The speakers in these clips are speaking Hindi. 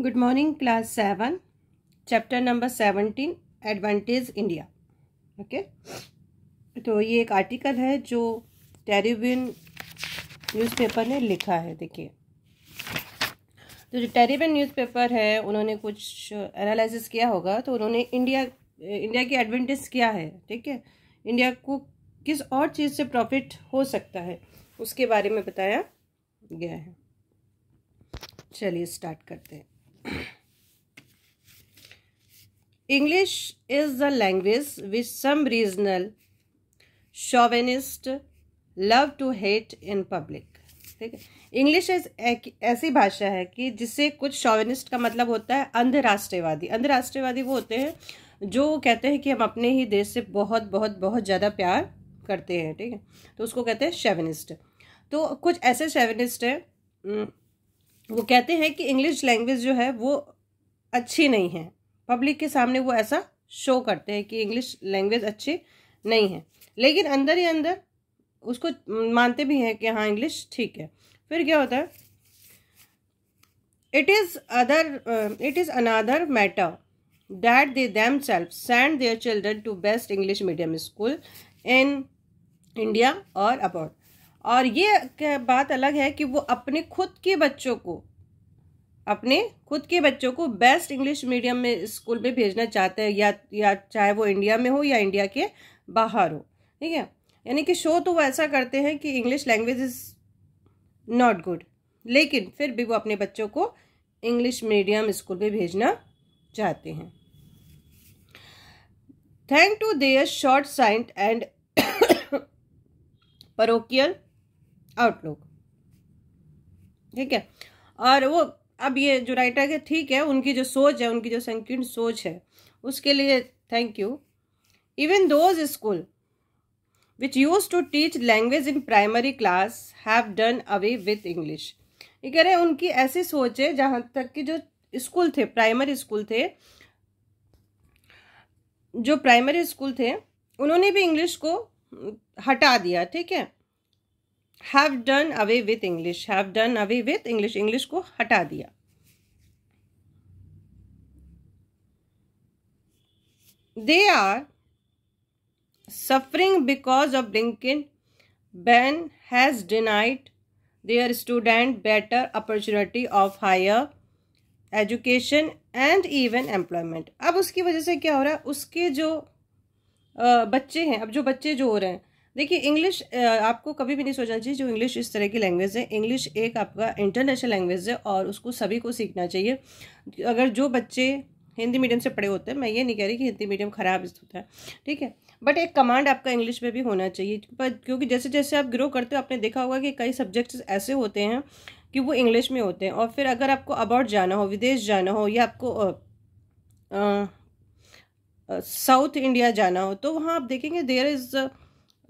Good morning class seven chapter number seventeen advantage India okay तो ये एक आर्टिकल है जो टेरिबिन न्यूज़पेपर ने लिखा है देखिए तो जो टेरिबिन न्यूज़पेपर है उन्होंने कुछ एनालिसिस किया होगा तो उन्होंने इंडिया इंडिया की एडवांटेज क्या है ठीक है इंडिया को किस और चीज़ से प्रॉफिट हो सकता है उसके बारे में बताया गया है चलिए स्टार्ट करते हैं English is the language which some regional chauvinist love to hate in public. ठीक है इंग्लिश ऐसी भाषा है कि जिसे कुछ शॉविनिस्ट का मतलब होता है अंधराष्ट्रवादी अंधराष्ट्रवादी वो होते हैं जो कहते हैं कि हम अपने ही देश से बहुत बहुत बहुत ज़्यादा प्यार करते हैं ठीक है तो उसको कहते हैं शेविनिस्ट तो कुछ ऐसे शेविनिस्ट हैं वो कहते हैं कि इंग्लिश लैंग्वेज जो है वो अच्छी नहीं है पब्लिक के सामने वो ऐसा शो करते हैं कि इंग्लिश लैंग्वेज अच्छी नहीं है लेकिन अंदर ही अंदर उसको मानते भी हैं कि हाँ इंग्लिश ठीक है फिर क्या होता है it is other it is another matter they themselves send their children to best English medium school in India और अबाउट और ये बात अलग है कि वो अपने खुद के बच्चों को अपने खुद के बच्चों को बेस्ट इंग्लिश मीडियम में स्कूल में भेजना चाहते हैं या या चाहे वो इंडिया में हो या इंडिया के बाहर हो ठीक है यानी कि शो तो वो ऐसा करते हैं कि English language is not good लेकिन फिर भी वो अपने बच्चों को इंग्लिश मीडियम स्कूल में भेजना चाहते हैं thank to their short sighted and parochial outlook ठीक है और वो अब ये जो राइटर के ठीक है उनकी जो सोच है उनकी जो संकीर्ण सोच है उसके लिए thank you even those school which used to teach language in primary class have done away with English ये कह रहे हैं उनकी ऐसी सोच है जहाँ तक कि जो स्कूल थे प्राइमरी स्कूल थे जो प्राइमरी स्कूल थे उन्होंने भी इंग्लिश को हटा दिया ठीक है have done away with English have done away with English English को हटा दिया they are suffering because of blinkered ban has denied our student better opportunity of higher education and even employment अब उसकी वजह से क्या हो रहा है उसके जो बच्चे हैं अब जो बच्चे जो हो रहे हैं देखिए इंग्लिश आपको कभी भी नहीं सोचना चाहिए जो इंग्लिश इस तरह की लैंग्वेज है इंग्लिश एक आपका इंटरनेशनल लैंग्वेज है और उसको सभी को सीखना चाहिए अगर जो बच्चे हिंदी मीडियम से पढ़े होते हैं मैं ये नहीं कह रही कि हिंदी मीडियम ख़राब होता है ठीक है बट एक कमांड आपका इंग्लिश में भी होना चाहिए पर क्योंकि जैसे जैसे आप ग्रो करते हो आपने देखा होगा कि कई सब्जेक्ट्स ऐसे होते हैं कि वो इंग्लिश में होते हैं और फिर अगर आपको अबाउट जाना हो विदेश जाना हो या आपको साउथ इंडिया जाना हो तो वहाँ आप देखेंगे देयर इज़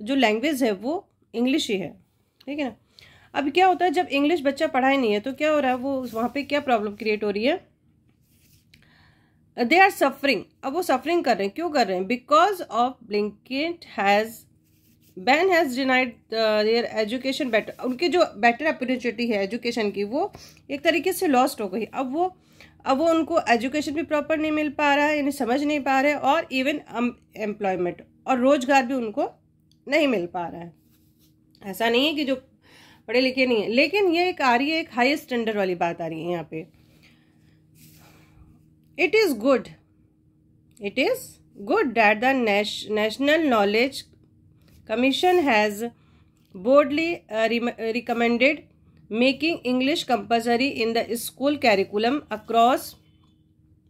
जो लैंग्वेज है वो इंग्लिश ही है ठीक है ना अब क्या होता है जब इंग्लिश बच्चा पढ़ा ही नहीं है तो क्या हो रहा है वो वहाँ पे क्या प्रॉब्लम क्रिएट हो रही है दे आर सफरिंग अब वो सफरिंग कर रहे हैं क्यों कर रहे हैं because of blinkered has ban has denied their education better उनकी जो बेटर अपॉर्चुनिटी है एजुकेशन की वो एक तरीके से लॉस्ट हो गई अब वो अब वो उनको एजुकेशन भी प्रॉपर नहीं मिल पा रहा है यानी समझ नहीं पा रहे और इवन एम्प्लॉयमेंट um, और रोजगार भी उनको नहीं मिल पा रहा है ऐसा नहीं है कि जो पढ़े लिखे नहीं है लेकिन ये एक आ रही है एक हाई स्टैंडर्ड वाली बात आ रही है यहाँ पे it is good it is good that the national knowledge commission has broadly recommended making English compulsory in the school curriculum across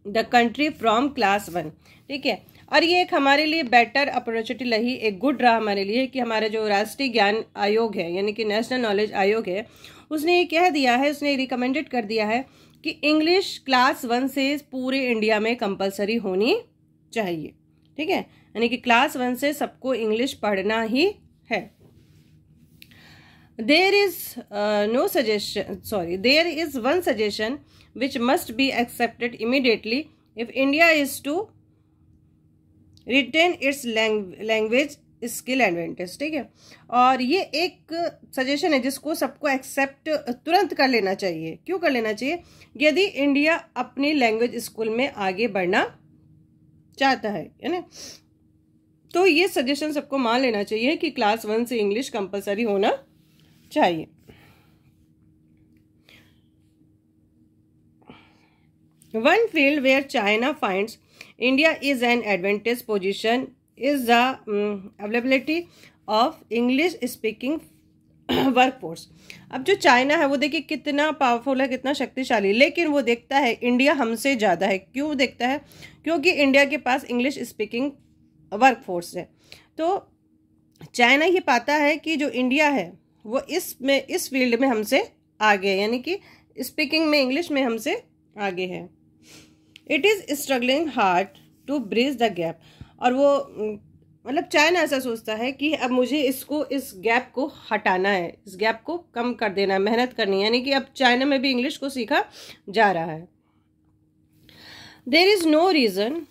the country from class one ठीक है और ये एक हमारे लिए बेटर अपॉर्चुनिटी रही एक गुड रहा हमारे लिए कि हमारा जो राष्ट्रीय ज्ञान आयोग है यानी कि नेशनल नॉलेज आयोग है उसने ये कह दिया है उसने रिकमेंडेड कर दिया है कि इंग्लिश क्लास वन से पूरे इंडिया में कंपलसरी होनी चाहिए ठीक है यानी कि क्लास वन से सबको इंग्लिश पढ़ना ही है there is no suggestion sorry there is one suggestion which must be accepted immediately if India is to retain its language skill advantage ठीक है और ये एक सजेशन है जिसको सबको एक्सेप्ट तुरंत कर लेना चाहिए क्यों कर लेना चाहिए यदि इंडिया अपनी लैंग्वेज स्कूल में आगे बढ़ना चाहता है है ना तो ये सजेशन सबको मान लेना चाहिए कि क्लास वन से इंग्लिश कंपलसरी होना चाहिए one field where China finds India is an advantage position is the um, availability of English speaking workforce अब जो चाइना है वो देखिए कितना पावरफुल है कितना शक्तिशाली लेकिन वो देखता है इंडिया हमसे ज़्यादा है क्यों देखता है क्योंकि इंडिया के पास इंग्लिश स्पीकिंग वर्कफोर्स है तो चाइना ये पाता है कि जो इंडिया है वो इस में इस फील्ड में हमसे आगे है यानी कि स्पीकिंग में इंग्लिश में हमसे आगे है it is struggling hard to bridge the gap और वो mm, मतलब चाइना ऐसा सोचता है कि अब मुझे इसको इस गैप को हटाना है इस गैप को कम कर देना है मेहनत करनी है यानी कि अब चाइना में भी इंग्लिश को सीखा जा रहा है there is no reason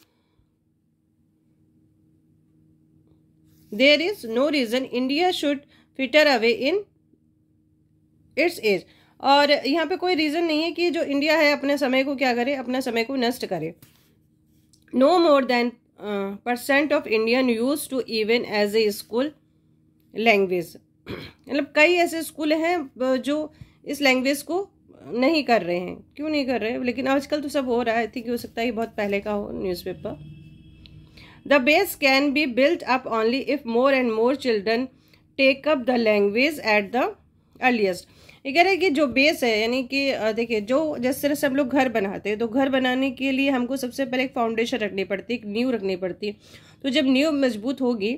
there is no reason India should fritter away इन इट्स एज और यहाँ पे कोई रीज़न नहीं है कि जो इंडिया है अपने समय को क्या करे अपने समय को नष्ट करे no more than percent of Indian use to even as a school language मतलब कई ऐसे स्कूल हैं जो इस लैंग्वेज को नहीं कर रहे हैं क्यों नहीं कर रहे लेकिन आजकल तो सब हो रहा है आई थिंक हो सकता है बहुत पहले का हो newspaper the base can be built up only if more and more children take up the language at the earliest ये कह रहे हैं कि जो बेस है यानी कि देखिए जो जिस तरह से हम लोग घर बनाते हैं तो घर बनाने के लिए हमको सबसे पहले एक फाउंडेशन रखनी पड़ती है एक नींव रखनी पड़ती है तो जब नींव मजबूत होगी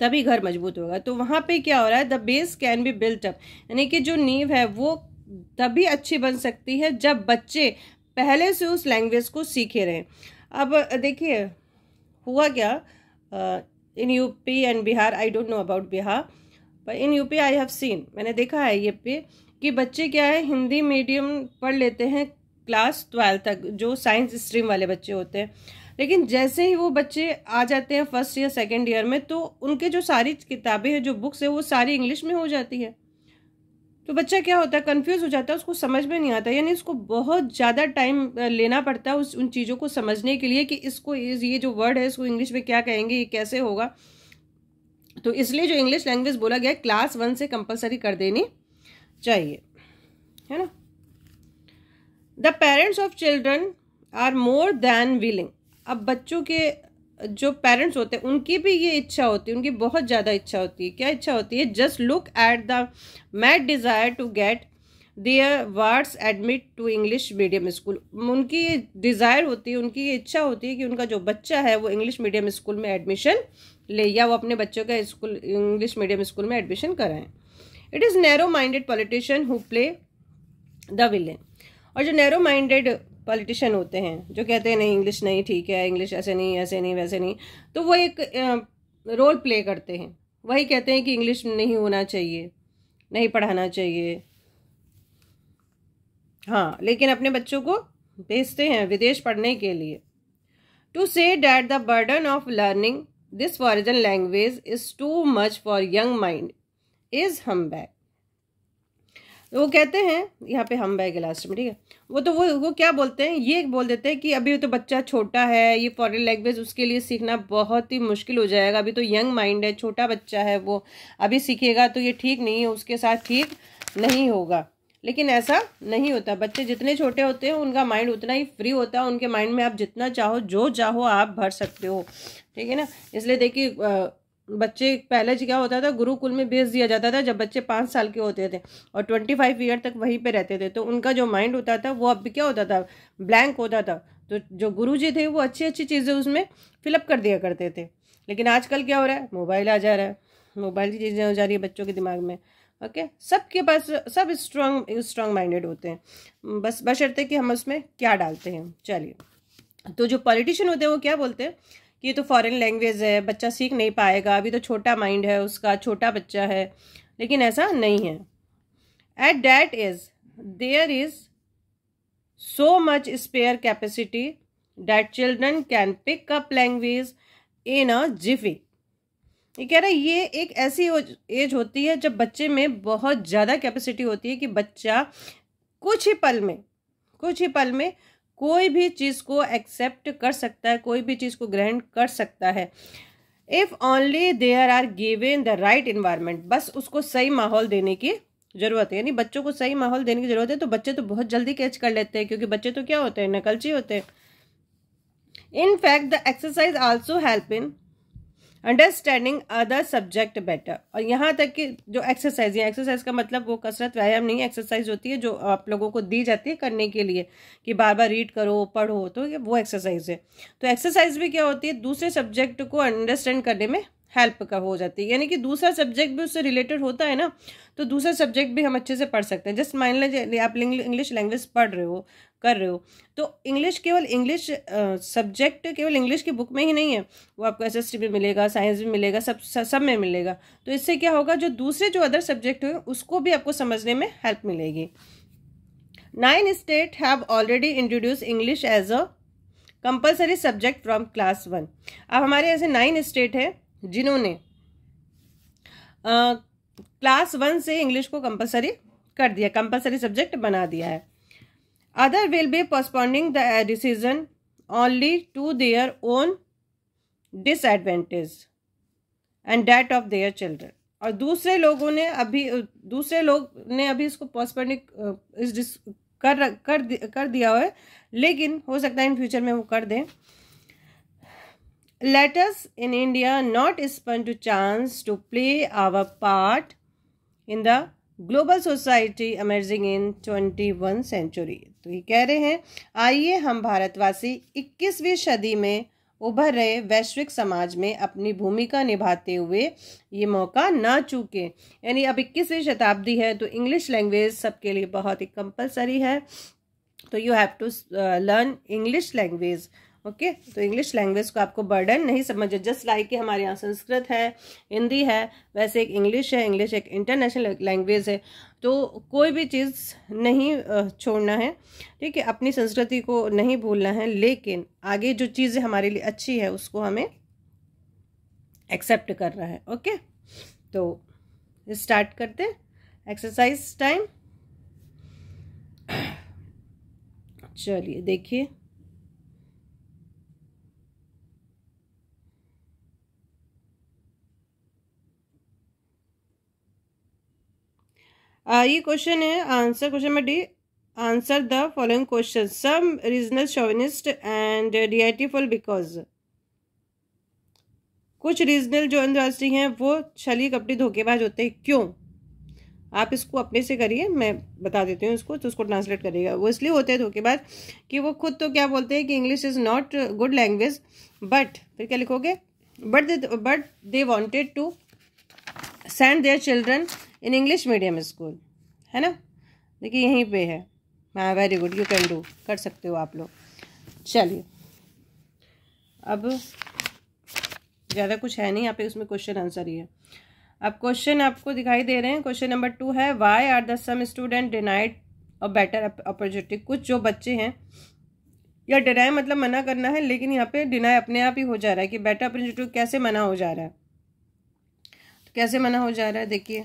तभी घर मजबूत होगा तो वहाँ पे क्या हो रहा है the base can be built up यानी कि जो नींव है वो तभी अच्छी बन सकती है जब बच्चे पहले से उस लैंग्वेज को सीखे रहें अब देखिए हुआ क्या in UP and Bihar I don't know about Bihar पर in UP I have seen मैंने देखा है ये पे कि बच्चे क्या है हिंदी मीडियम पढ़ लेते हैं क्लास ट्वेल्थ तक जो साइंस स्ट्रीम वाले बच्चे होते हैं लेकिन जैसे ही वो बच्चे आ जाते हैं फर्स्ट या सेकेंड ईयर में तो उनके जो सारी किताबें हैं जो बुक्स है वो सारी इंग्लिश में हो जाती है तो बच्चा क्या होता है कन्फ्यूज़ हो जाता है उसको समझ में नहीं आता यानी उसको बहुत ज़्यादा टाइम लेना पड़ता है उस उन चीज़ों को समझने के लिए कि इसको ये जो वर्ड है इसको इंग्लिश में क्या कहेंगे ये कैसे होगा तो इसलिए जो इंग्लिश लैंग्वेज बोला गया क्लास वन से कंपलसरी कर देनी चाहिए है ना the parents of children are more than willing अब बच्चों के जो पेरेंट्स होते हैं उनकी भी ये इच्छा होती है उनकी बहुत ज़्यादा इच्छा होती है क्या इच्छा होती है just look at the mad desire to get their wards admit to English medium school उनकी ये डिज़ायर होती है उनकी ये इच्छा होती है कि उनका जो बच्चा है वो इंग्लिश मीडियम स्कूल में एडमिशन ले या वो अपने बच्चों का स्कूल इंग्लिश मीडियम स्कूल में एडमिशन कराएं it is narrow minded politician who play the villain और जो नैरो माइंडेड पॉलिटिशियन होते हैं जो कहते हैं नहीं इंग्लिश नहीं ठीक है इंग्लिश ऐसे नहीं ऐसे नहीं वैसे नहीं तो वो एक रोल प्ले करते हैं वही कहते हैं कि इंग्लिश नहीं होना चाहिए नहीं पढ़ाना चाहिए हाँ लेकिन अपने बच्चों को भेजते हैं विदेश पढ़ने के लिए to say that the burden of learning this foreign language is too much for young mind is humbug वो कहते हैं यहाँ पे हम बैग लास्ट में ठीक है वो तो वो वो क्या बोलते हैं ये बोल देते हैं कि अभी तो बच्चा छोटा है ये फॉरन लैंग्वेज उसके लिए सीखना बहुत ही मुश्किल हो जाएगा अभी तो यंग माइंड है छोटा बच्चा है वो अभी सीखेगा तो ये ठीक नहीं है उसके साथ ठीक नहीं होगा लेकिन ऐसा नहीं होता बच्चे जितने छोटे होते हैं उनका माइंड उतना ही फ्री होता है उनके माइंड में आप जितना चाहो जो चाहो आप भर सकते हो ठीक है ना इसलिए देखिए बच्चे पहले क्या होता था गुरुकुल में भेज दिया जाता था जब बच्चे पाँच साल के होते थे और ट्वेंटी फाइव ईयर तक वहीं पे रहते थे तो उनका जो माइंड होता था वो अब क्या होता था ब्लैंक होता था तो जो गुरु जी थे वो अच्छी अच्छी चीज़ें उसमें फिलअप कर दिया करते थे लेकिन आजकल क्या हो रहा है मोबाइल आ जा रहा है मोबाइल की चीज़ें हो जा रही है बच्चों के दिमाग में ओके सबके पास सब स्ट्रांग स्ट्रांग माइंडेड होते हैं बस बशर्ते कि हम उसमें क्या डालते हैं चलिए तो जो पॉलिटिशियन होते हैं वो क्या बोलते हैं कि ये तो फॉरेन लैंग्वेज है बच्चा सीख नहीं पाएगा अभी तो छोटा माइंड है उसका छोटा बच्चा है लेकिन ऐसा नहीं है at that is there is so much spare capacity that children can pick up language in a jiffy ये कह रहा है ये एक ऐसी एज होती है जब बच्चे में बहुत ज़्यादा कैपेसिटी होती है कि बच्चा कुछ ही पल में कुछ ही पल में कोई भी चीज़ को एक्सेप्ट कर सकता है कोई भी चीज़ को ग्रहण कर सकता है if only there are given the right environment बस उसको सही माहौल देने की ज़रूरत है यानी बच्चों को सही माहौल देने की ज़रूरत है तो बच्चे तो बहुत जल्दी कैच कर लेते हैं क्योंकि बच्चे तो क्या होते हैं नकलची होते हैं in fact the exercise also help in understanding other subject better और यहाँ तक कि जो एक्सरसाइज है एक्सरसाइज का मतलब वो कसरत व्यायाम नहीं है एक्सरसाइज होती है जो आप लोगों को दी जाती है करने के लिए कि बार बार रीड करो पढ़ो तो वो एक्सरसाइज है तो एक्सरसाइज भी क्या होती है दूसरे सब्जेक्ट को अंडरस्टैंड करने में हेल्प का हो जाती है यानी कि दूसरा सब्जेक्ट भी उससे रिलेटेड होता है ना तो दूसरा सब्जेक्ट भी हम अच्छे से पढ़ सकते हैं जस्ट मान लीजिए आप इंग्लिश लैंग्वेज पढ़ रहे हो कर रहे हो तो इंग्लिश केवल इंग्लिश सब्जेक्ट केवल इंग्लिश की बुक में ही नहीं है वो आपको एस में मिलेगा साइंस में मिलेगा सब सब में मिलेगा तो इससे क्या होगा जो दूसरे जो अदर सब्जेक्ट हुए उसको भी आपको समझने में हेल्प मिलेगी nine state have already introduce English as a compulsory subject from class one अब हमारे ऐसे नाइन स्टेट हैं जिन्होंने क्लास वन से इंग्लिश को कंपलसरी कर दिया कंपलसरी सब्जेक्ट बना दिया है other will be postponing the decision only to their own disadvantage and that of their children और दूसरे लोगों ने अभी दूसरे लोग ने अभी इसको पोस्टपोनिंग इस कर कर कर दिया है लेकिन हो सकता है इन फ्यूचर में वो कर दें let us in India not spun to chance to play our part in the global society amazing in twenty one century तो ये कह रहे हैं आइए हम भारतवासी इक्कीसवीं सदी में उभर रहे वैश्विक समाज में अपनी भूमिका निभाते हुए ये मौका ना चूके यानी अब इक्कीसवीं शताब्दी है तो इंग्लिश लैंग्वेज सबके लिए बहुत ही कंपलसरी है तो you have to learn English language okay okay? तो इंग्लिश लैंग्वेज को आपको बर्डन नहीं समझे जस्ट लाइक कि हमारे यहाँ संस्कृत है हिंदी है वैसे एक इंग्लिश है इंग्लिश एक इंटरनेशनल लैंग्वेज है तो कोई भी चीज़ नहीं छोड़ना है ठीक है अपनी संस्कृति को नहीं भूलना है लेकिन आगे जो चीज़ें हमारे लिए अच्छी है उसको हमें एक्सेप्ट करना है ओके तो स्टार्ट करते एक्सरसाइज टाइम चलिए देखिए Uh, ये क्वेश्चन है answer question number D answer the following question some regional chauvinist and dutiful because कुछ रीजनल जो अंतर्राष्ट्रीय हैं वो छली कपटी धोखेबाज होते हैं क्यों आप इसको अपने से करिए मैं बता देती हूँ इसको तो उसको ट्रांसलेट करिएगा वो इसलिए होते हैं धोखेबाज कि वो खुद तो क्या बोलते हैं कि English is not good language but फिर क्या लिखोगे but but they wanted to send their children in English medium school है ना देखिए यहीं पे है हाँ very good you can do कर सकते हो आप लोग चलिए अब ज़्यादा कुछ है नहीं यहाँ पे उसमें क्वेश्चन आंसर ही है अब क्वेश्चन आपको दिखाई दे रहे हैं क्वेश्चन नंबर टू है why are the some student denied और बेटर अपॉर्चुनिटी कुछ जो बच्चे हैं या डिनाई मतलब मना करना है लेकिन यहाँ पे डिनाई अपने आप ही हो जा रहा है कि बेटर अपॉर्चुनिटी कैसे मना हो जा रहा है तो कैसे मना हो जा रहा है देखिए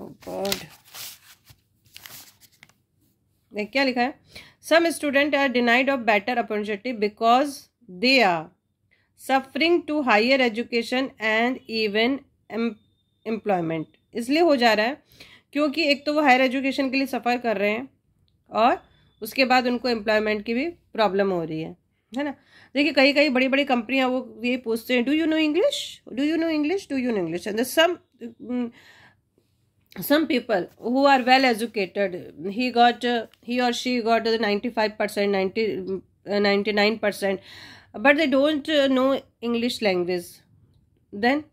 Oh, क्या लिखा है some student are denied of better opportunity because they are suffering to higher education and even employment इसलिए हो जा रहा है क्योंकि एक तो वो हायर एजुकेशन के लिए सफ़र कर रहे हैं और उसके बाद उनको एम्प्लॉयमेंट की भी प्रॉब्लम हो रही है है ना देखिए कई कई बड़ी बड़ी कंपनियाँ वो ये पूछते हैं do you know English do you know English do you know English and some some people who are well educated he got he और she got ninety five percent ninety ninety nine percent but they don't know English language then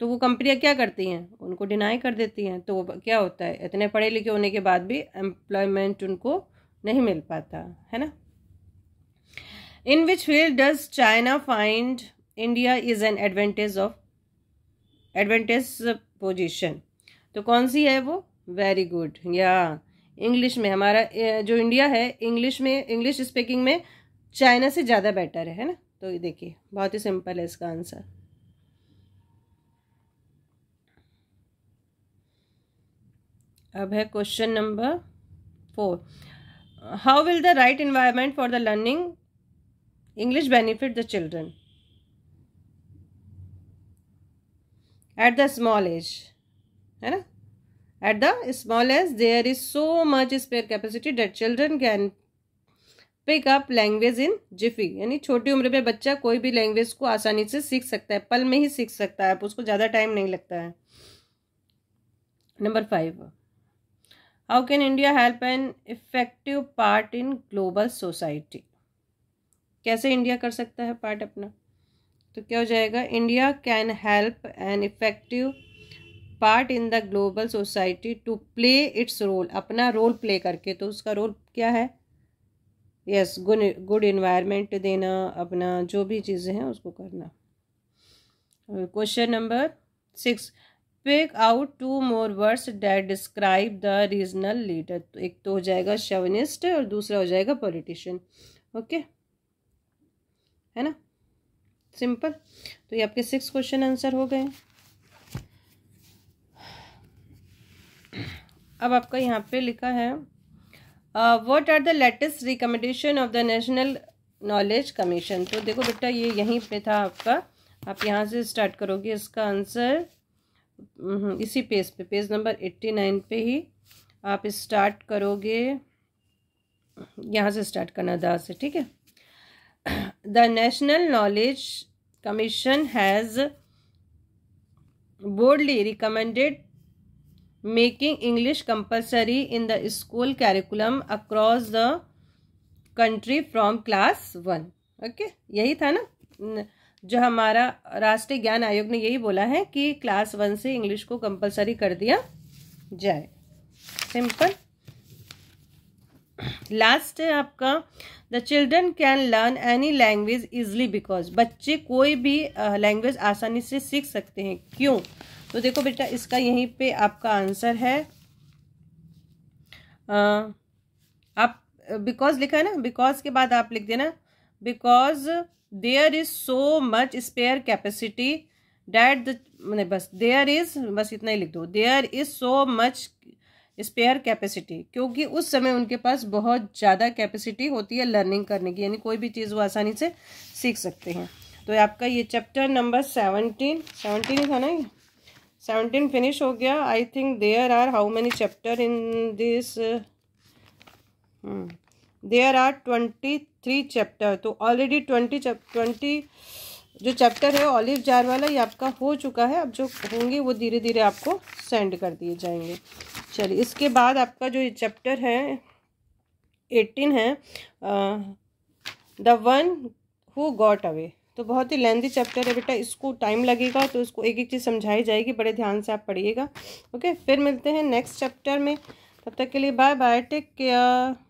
तो वो कंपनियाँ क्या करती हैं उनको डिनाई कर देती हैं तो क्या होता है इतने पढ़े लिखे होने के बाद भी एम्प्लॉयमेंट उनको नहीं मिल पाता है ना in which field does China find India is an advantage of advantage position तो कौन सी है वो वेरी गुड या इंग्लिश में हमारा जो इंडिया है इंग्लिश में इंग्लिश स्पीकिंग में चाइना से ज़्यादा बेटर है ना तो ये देखिए बहुत ही सिंपल है इसका आंसर अब है question number four how will the right environment for the learning English benefit the children at the small age है ना at the small age there is so much spare capacity that children can pick up language in jiffy यानी छोटी उम्र में बच्चा कोई भी लैंग्वेज को आसानी से सीख सकता है पल में ही सीख सकता है उसको ज़्यादा टाइम नहीं लगता है number five how can India help an effective part in global society कैसे इंडिया कर सकता है पार्ट अपना तो क्या हो जाएगा India can help an effective part in the global society to play its role अपना रोल प्ले करके तो उसका रोल क्या है यस गुड गुड इन्वायरमेंट देना अपना जो भी चीज़ें हैं उसको करना question number six pick out two more words that describe the regional leader तो एक तो हो जाएगा शवनिस्ट और दूसरा हो जाएगा पॉलिटिशियन ओके है ना सिंपल तो ये आपके सिक्स क्वेश्चन आंसर हो गए अब आपका यहाँ पे लिखा है what are the latest recommendation of the national knowledge Commission तो देखो बेटा ये यहीं पे था आपका आप यहाँ से स्टार्ट करोगे इसका आंसर हम्म, इसी पेज पे पेज नंबर एट्टी नाइन पे ही आप स्टार्ट करोगे यहाँ से स्टार्ट करना दास से ठीक है the national knowledge commission has broadly recommended making English compulsory in the school curriculum across the country from class one okay यही था ना जो हमारा राष्ट्रीय ज्ञान आयोग ने यही बोला है कि क्लास वन से इंग्लिश को कंपलसरी कर दिया जाए सिंपल लास्ट है आपका the children can learn any language easily because बच्चे कोई भी लैंग्वेज आसानी से सीख सकते हैं क्यों तो देखो बेटा इसका यहीं पे आपका आंसर है आ, आप बिकॉज लिखा है ना बिकॉज के बाद आप लिख देना because there is so much spare capacity that the मैंने बस देयर इज बस इतना ही लिख दो there is so much spare capacity क्योंकि उस समय उनके पास बहुत ज़्यादा कैपेसिटी होती है लर्निंग करने की यानी कोई भी चीज़ वो आसानी से सीख सकते हैं तो आपका ये चैप्टर नंबर सेवनटीन सेवनटीन था ना ये सेवनटीन फिनिश हो गया I think there are how many chapter in this there are twenty three chapter तो ऑलरेडी ट्वेंटी ट्वेंटी जो चैप्टर है ऑलिव जार वाला ये आपका हो चुका है अब जो होंगे वो धीरे धीरे आपको सेंड कर दिए जाएंगे चलिए इसके बाद आपका जो ये चैप्टर है एटीन है the one who got away तो बहुत ही लेंदी चैप्टर है बेटा इसको टाइम लगेगा तो इसको एक एक चीज़ समझाई जाएगी बड़े ध्यान से आप पढ़िएगा ओके फिर मिलते हैं नेक्स्ट चैप्टर में तब तक के लिए बाय बाय टेक केयर